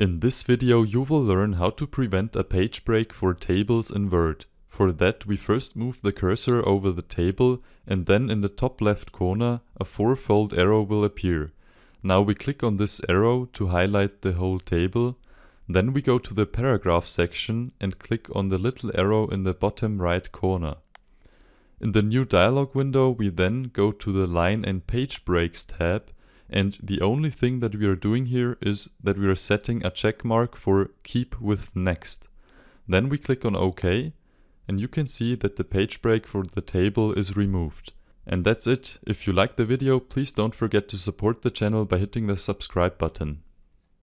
In this video you will learn how to prevent a page break for tables in Word. For that we first move the cursor over the table and then in the top left corner a fourfold arrow will appear. Now we click on this arrow to highlight the whole table, then we go to the paragraph section and click on the little arrow in the bottom right corner. In the new dialog window we then go to the line and page breaks tab and the only thing that we are doing here is that we are setting a check mark for keep with next. Then we click on OK and you can see that the page break for the table is removed. And that's it. If you liked the video, please don't forget to support the channel by hitting the subscribe button.